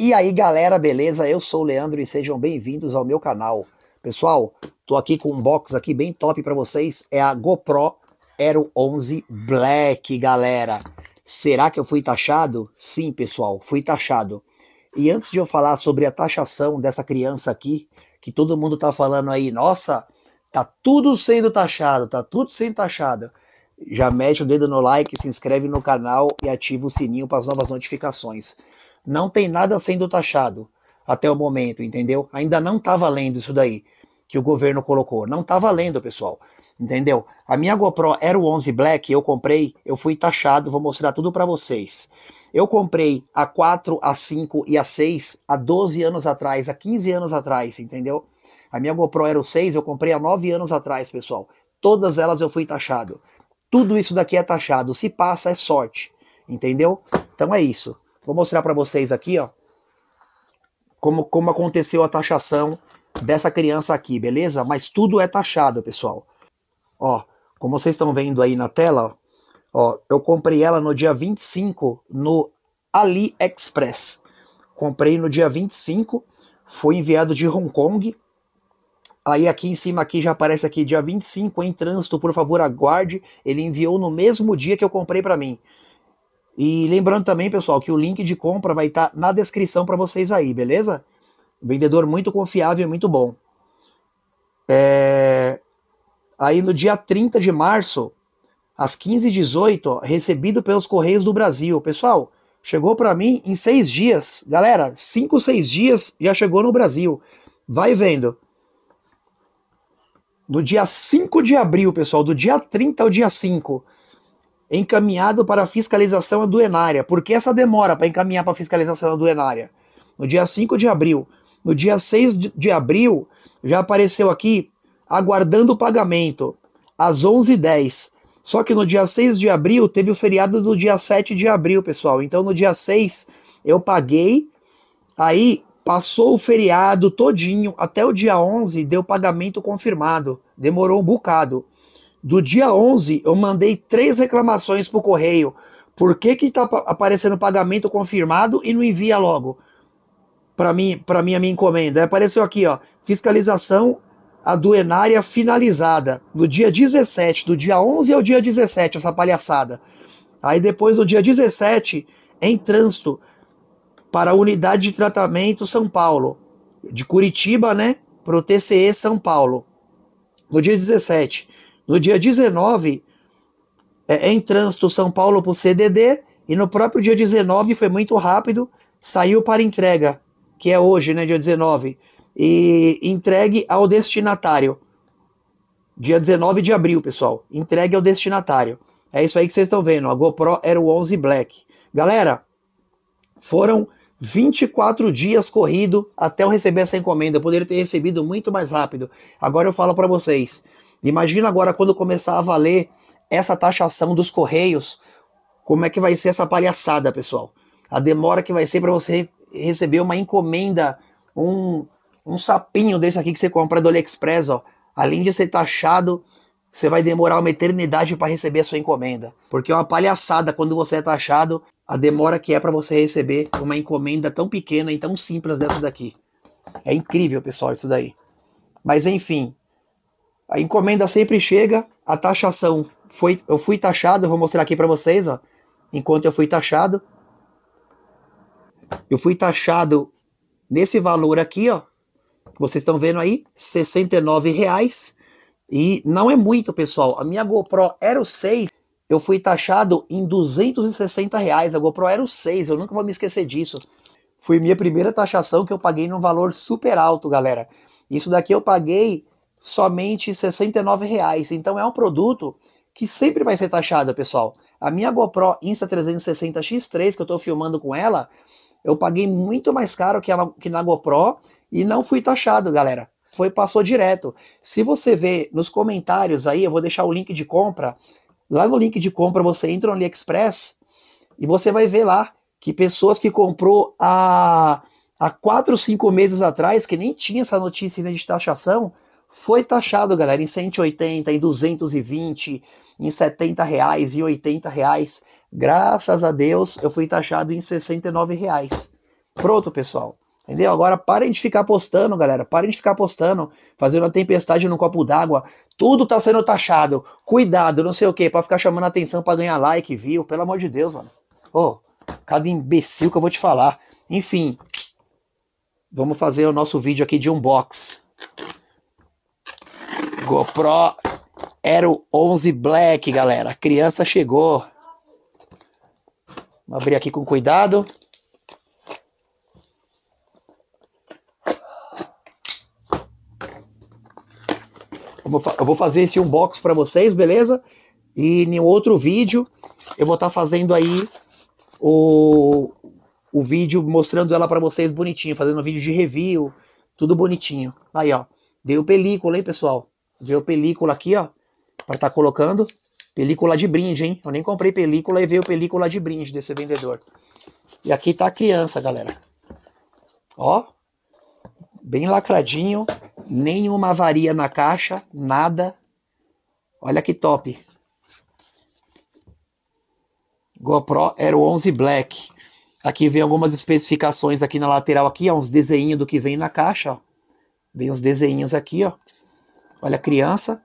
E aí, galera, beleza? Eu sou o Leandro e sejam bem-vindos ao meu canal. Pessoal, tô aqui com um box aqui bem top para vocês, é a GoPro Aero 11 Black, galera. Será que eu fui taxado? Sim, pessoal, fui taxado. E antes de eu falar sobre a taxação dessa criança aqui, que todo mundo tá falando aí, nossa, tá tudo sendo taxado, tá tudo sendo taxado. Já mete o dedo no like, se inscreve no canal e ativa o sininho para as novas notificações não tem nada sendo taxado até o momento, entendeu? Ainda não tá valendo isso daí que o governo colocou. Não tá valendo, pessoal. Entendeu? A minha GoPro era o 11 Black, eu comprei, eu fui taxado, vou mostrar tudo para vocês. Eu comprei a 4, a 5 e a 6 há 12 anos atrás, há 15 anos atrás, entendeu? A minha GoPro era o 6, eu comprei há 9 anos atrás, pessoal. Todas elas eu fui taxado. Tudo isso daqui é taxado. Se passa, é sorte. Entendeu? Então é isso. Vou mostrar para vocês aqui, ó, como, como aconteceu a taxação dessa criança aqui, beleza? Mas tudo é taxado, pessoal. Ó, como vocês estão vendo aí na tela, ó, eu comprei ela no dia 25 no AliExpress. Comprei no dia 25, foi enviado de Hong Kong. Aí aqui em cima aqui já aparece aqui dia 25 em trânsito, por favor, aguarde. Ele enviou no mesmo dia que eu comprei para mim. E lembrando também, pessoal, que o link de compra vai estar tá na descrição para vocês aí, beleza? Vendedor muito confiável e muito bom. É... Aí no dia 30 de março, às 15h18, recebido pelos Correios do Brasil. Pessoal, chegou para mim em seis dias. Galera, cinco, seis dias já chegou no Brasil. Vai vendo. No dia 5 de abril, pessoal, do dia 30 ao dia 5, encaminhado para fiscalização aduanária. Por que essa demora para encaminhar para fiscalização aduanária? No dia 5 de abril. No dia 6 de abril, já apareceu aqui, aguardando o pagamento, às 11h10. Só que no dia 6 de abril, teve o feriado do dia 7 de abril, pessoal. Então, no dia 6, eu paguei, aí passou o feriado todinho, até o dia 11, deu pagamento confirmado. Demorou um bocado. Do dia 11, eu mandei três reclamações por correio. Por que que tá aparecendo pagamento confirmado e não envia logo? Para mim, para mim a minha encomenda. Aí apareceu aqui, ó, fiscalização aduanária finalizada. No dia 17, do dia 11 ao dia 17, essa palhaçada. Aí depois, no dia 17, em trânsito para a unidade de tratamento São Paulo, de Curitiba, né, pro TCE São Paulo. No dia 17, no dia 19, é, é, em trânsito São Paulo para o CDD, e no próprio dia 19, foi muito rápido, saiu para entrega, que é hoje, né, dia 19, e entregue ao destinatário. Dia 19 de abril, pessoal, entregue ao destinatário. É isso aí que vocês estão vendo, a GoPro era o 11 Black. Galera, foram 24 dias corrido até eu receber essa encomenda. Eu poderia ter recebido muito mais rápido. Agora eu falo para vocês. Imagina agora quando começar a valer essa taxação dos correios, como é que vai ser essa palhaçada, pessoal? A demora que vai ser para você receber uma encomenda, um, um sapinho desse aqui que você compra do AliExpress, ó. Além de ser taxado, você vai demorar uma eternidade para receber a sua encomenda. Porque é uma palhaçada quando você é taxado, a demora que é para você receber uma encomenda tão pequena e tão simples dessa daqui. É incrível, pessoal, isso daí. Mas enfim, a encomenda sempre chega, a taxação foi, eu fui taxado, eu vou mostrar aqui para vocês, ó. Enquanto eu fui taxado, eu fui taxado nesse valor aqui, ó, que vocês estão vendo aí, 69 reais. E não é muito, pessoal. A minha GoPro era o 6, eu fui taxado em 260 reais. A GoPro era o 6, eu nunca vou me esquecer disso. Foi minha primeira taxação que eu paguei num valor super alto, galera. Isso daqui eu paguei somente R$ reais Então é um produto que sempre vai ser taxado, pessoal. A minha GoPro Insta360 X3, que eu estou filmando com ela, eu paguei muito mais caro que, ela, que na GoPro e não fui taxado, galera. Foi, passou direto. Se você ver nos comentários aí, eu vou deixar o link de compra. Lá no link de compra você entra no AliExpress e você vai ver lá que pessoas que comprou a há 4, 5 meses atrás, que nem tinha essa notícia ainda de taxação, foi taxado, galera, em 180, em 220, em 70 reais, em 80 reais. Graças a Deus, eu fui taxado em 69 reais. Pronto, pessoal. Entendeu? Agora parem de ficar postando, galera. Parem de ficar postando, fazendo a tempestade no copo d'água. Tudo tá sendo taxado. Cuidado, não sei o que, para ficar chamando atenção para ganhar like, viu? Pelo amor de Deus, mano. Ô, oh, cada imbecil que eu vou te falar. Enfim, vamos fazer o nosso vídeo aqui de unboxing. GoPro era o 11 Black, galera. A criança chegou. Vou abrir aqui com cuidado. Eu vou fazer esse unbox para vocês, beleza? E em outro vídeo eu vou estar tá fazendo aí o, o vídeo mostrando ela para vocês bonitinho, fazendo um vídeo de review, tudo bonitinho. Aí, ó. Veio película, hein, pessoal? Veio película aqui, ó, para estar tá colocando. Película de brinde, hein? Eu nem comprei película e veio película de brinde desse vendedor. E aqui tá a criança, galera. Ó, bem lacradinho, nenhuma avaria na caixa, nada. Olha que top. GoPro Aero 11 Black. Aqui vem algumas especificações aqui na lateral aqui, ó, uns desenhos do que vem na caixa, ó. Vem uns desenhos aqui, ó. Olha a criança.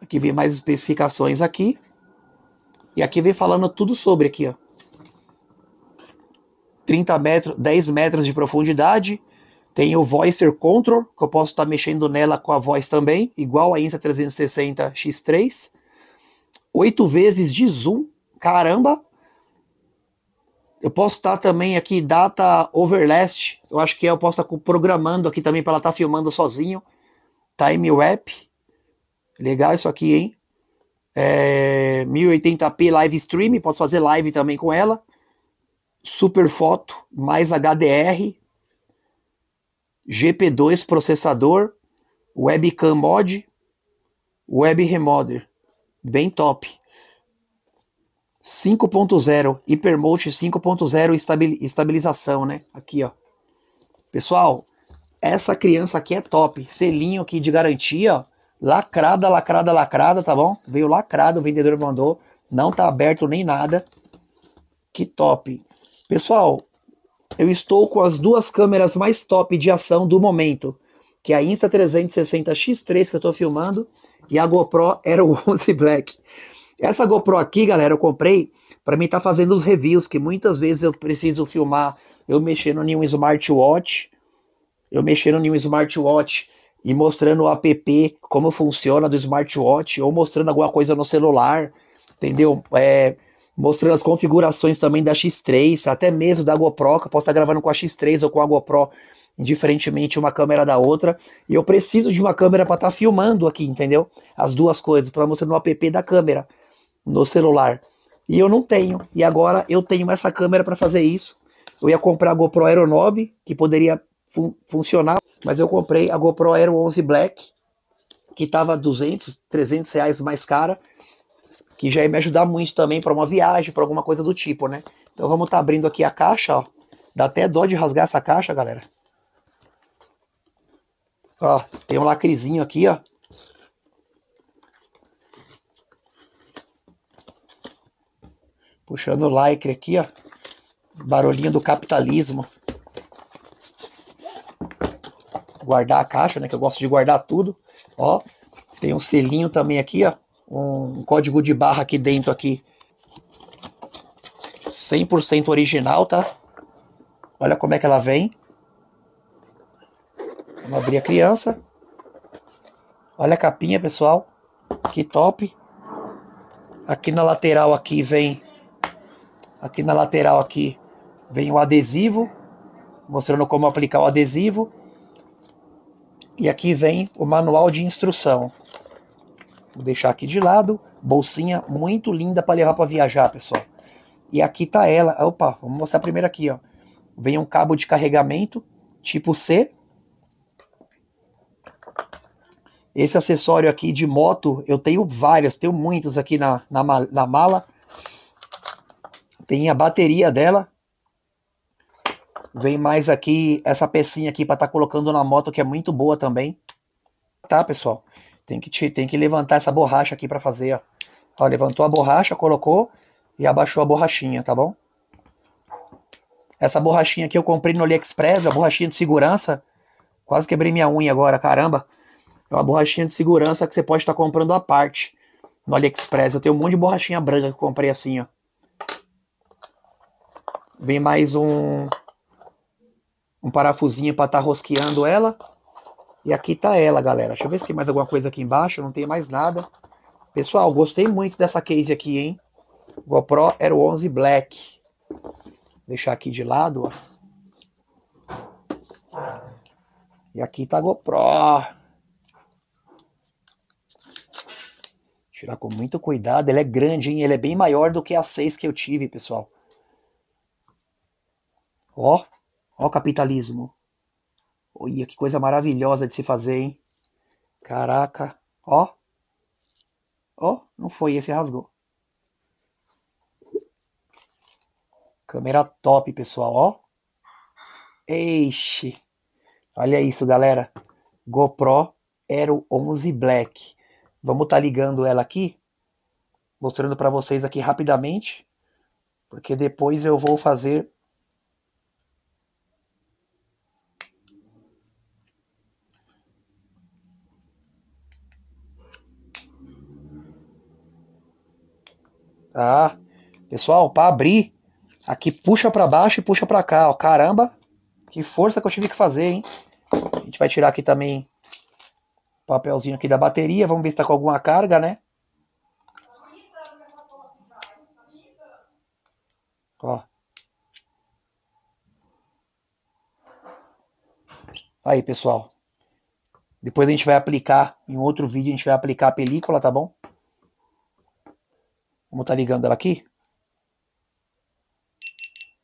Aqui vem mais especificações aqui. E aqui vem falando tudo sobre aqui, ó. 30 metros, 10 metros de profundidade. Tem o Voicer Control, que eu posso estar tá mexendo nela com a voz também, igual a Insta360 X3. 8 vezes de zoom, caramba! Eu posso estar também aqui, data overlast. Eu acho que é, eu posso estar programando aqui também para ela estar filmando sozinho. Time wrap. Legal isso aqui, hein? É, 1080p live stream. Posso fazer live também com ela. Super foto, mais HDR. GP2 processador. Webcam mod. Web remoder. Bem top. 5.0, Hypermote 5.0 estabilização, né? Aqui, ó. Pessoal, essa criança aqui é top. Selinho aqui de garantia, ó. Lacrada, lacrada, lacrada, tá bom? Veio lacrado, o vendedor mandou. Não tá aberto nem nada. Que top. Pessoal, eu estou com as duas câmeras mais top de ação do momento. Que é a Insta360 X3 que eu tô filmando e a GoPro Hero 11 Black. Essa GoPro aqui, galera, eu comprei para mim tá fazendo os reviews, que muitas vezes eu preciso filmar eu mexendo em um smartwatch, eu mexendo em um smartwatch e mostrando o app, como funciona do smartwatch, ou mostrando alguma coisa no celular, entendeu? É, mostrando as configurações também da X3, até mesmo da GoPro, que eu posso estar tá gravando com a X3 ou com a GoPro, indiferentemente uma câmera da outra, e eu preciso de uma câmera para estar tá filmando aqui, entendeu? As duas coisas, para mostrar no app da câmera no celular. E eu não tenho. E agora eu tenho essa câmera para fazer isso. Eu ia comprar a GoPro Aero 9, que poderia fun funcionar, mas eu comprei a GoPro Aero 11 Black, que estava 200, 300 reais mais cara, que já ia me ajudar muito também para uma viagem, para alguma coisa do tipo, né? Então vamos estar tá abrindo aqui a caixa, ó. Dá até dó de rasgar essa caixa, galera. Ó, tem um lacrezinho aqui, ó. Puxando o lycra aqui, ó. Barulhinho do capitalismo. Guardar a caixa, né? Que eu gosto de guardar tudo. Ó, tem um selinho também aqui, ó. Um código de barra aqui dentro aqui. 100% original, tá? Olha como é que ela vem. Vamos abrir a criança. Olha a capinha, pessoal. Que top. Aqui na lateral aqui vem Aqui na lateral aqui vem o adesivo, mostrando como aplicar o adesivo. E aqui vem o manual de instrução. Vou deixar aqui de lado. Bolsinha muito linda para levar para viajar, pessoal. E aqui tá ela. Opa, vamos mostrar primeiro aqui, ó. Vem um cabo de carregamento tipo C. Esse acessório aqui de moto, eu tenho vários, tenho muitos aqui na, na, na mala. Tem a bateria dela. Vem mais aqui essa pecinha aqui para estar tá colocando na moto que é muito boa também. Tá, pessoal? Tem que, te, tem que levantar essa borracha aqui para fazer, ó. ó. Levantou a borracha, colocou e abaixou a borrachinha, tá bom? Essa borrachinha aqui eu comprei no AliExpress, a borrachinha de segurança. Quase quebrei minha unha agora, caramba. É uma borrachinha de segurança que você pode estar tá comprando à parte no AliExpress. Eu tenho um monte de borrachinha branca que eu comprei assim, ó. Vem mais um, um parafusinho para estar tá rosqueando ela. E aqui tá ela, galera. Deixa eu ver se tem mais alguma coisa aqui embaixo. Não tem mais nada. Pessoal, gostei muito dessa case aqui, hein? GoPro o 11 Black. Vou deixar aqui de lado, ó. E aqui tá a GoPro. Tirar com muito cuidado. Ela é grande, hein? Ela é bem maior do que a 6 que eu tive, pessoal. Ó, ó capitalismo. Olha que coisa maravilhosa de se fazer, hein? Caraca, ó. Ó, não foi esse rasgou. Câmera top, pessoal, ó. Eixe. Olha isso, galera. GoPro Aero 11 Black. Vamos estar tá ligando ela aqui, mostrando para vocês aqui rapidamente, porque depois eu vou fazer Ah, Pessoal, para abrir, aqui puxa para baixo e puxa para cá, ó. Caramba, que força que eu tive que fazer, hein? A gente vai tirar aqui também o papelzinho aqui da bateria. Vamos ver se tá com alguma carga, né? Ó. Aí, pessoal. Depois a gente vai aplicar, em outro vídeo a gente vai aplicar a película, tá bom? Vamos tá ligando ela aqui.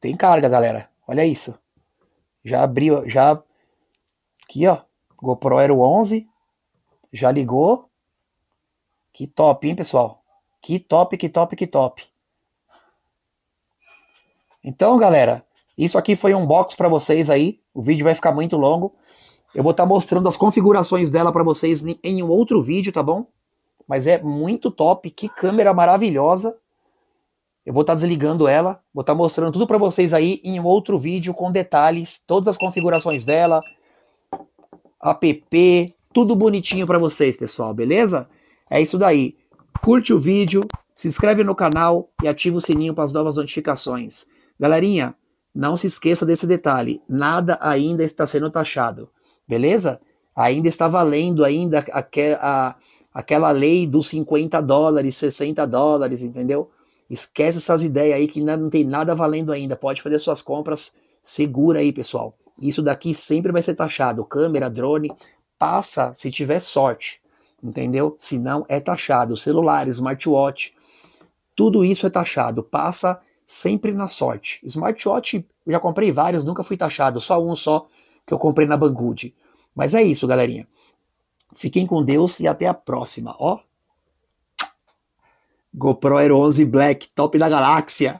Tem carga, galera. Olha isso. Já abriu, já... Aqui, ó. GoPro Aero 11. Já ligou. Que top, hein, pessoal? Que top, que top, que top. Então, galera, isso aqui foi um box para vocês aí. O vídeo vai ficar muito longo. Eu vou estar tá mostrando as configurações dela para vocês em um outro vídeo, tá bom? mas é muito top, que câmera maravilhosa. Eu vou estar tá desligando ela, vou estar tá mostrando tudo para vocês aí em outro vídeo com detalhes, todas as configurações dela, app, tudo bonitinho para vocês, pessoal, beleza? É isso daí. Curte o vídeo, se inscreve no canal e ativa o sininho para as novas notificações. Galerinha, não se esqueça desse detalhe, nada ainda está sendo taxado, beleza? Ainda está valendo ainda a, a, a aquela lei dos 50 dólares, 60 dólares, entendeu? Esquece essas ideias aí que é, não tem nada valendo ainda. Pode fazer suas compras segura aí, pessoal. Isso daqui sempre vai ser taxado. Câmera, drone, passa se tiver sorte, entendeu? Se não, é taxado. Celular, smartwatch, tudo isso é taxado. Passa sempre na sorte. Smartwatch, eu já comprei vários, nunca fui taxado. Só um só que eu comprei na Banggood. Mas é isso, galerinha. Fiquem com Deus e até a próxima, ó. GoPro Hero 11 Black, top da galáxia.